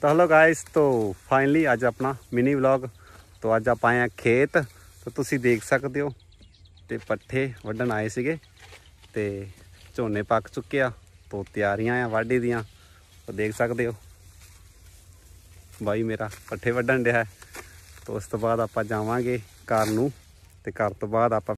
ਤਾਂ hello guys ਤੋਂ finally ਅੱਜ ਆਪਣਾ ਮਿਨੀ ਵਲੌਗ ਤੋਂ ਅੱਜ ਆਪਾਂ ਆਏ ਆ ਖੇਤ ਤਾਂ ਤੁਸੀਂ ਦੇਖ ਸਕਦੇ ਹੋ ਤੇ ਪੱਠੇ ਵੱਢਣ ਆਏ ਸੀਗੇ ਤੇ ਝੋਨੇ ਪੱਕ ਚੁੱਕੇ ਆ ਤੋਂ ਤਿਆਰੀਆਂ ਆ ਵਾਢੀ ਦੀਆਂ ਤਾਂ ਦੇਖ ਸਕਦੇ ਹੋ ਬਾਈ ਮੇਰਾ ਪੱਠੇ ਵੱਢਣ ਰਿਹਾ ਤੋਂ ਉਸ ਤੋਂ ਬਾਅਦ ਆਪਾਂ ਜਾਵਾਂਗੇ ਘਰ ਨੂੰ ਤੇ ਘਰ ਤੋਂ ਬਾਅਦ ਆਪਾਂ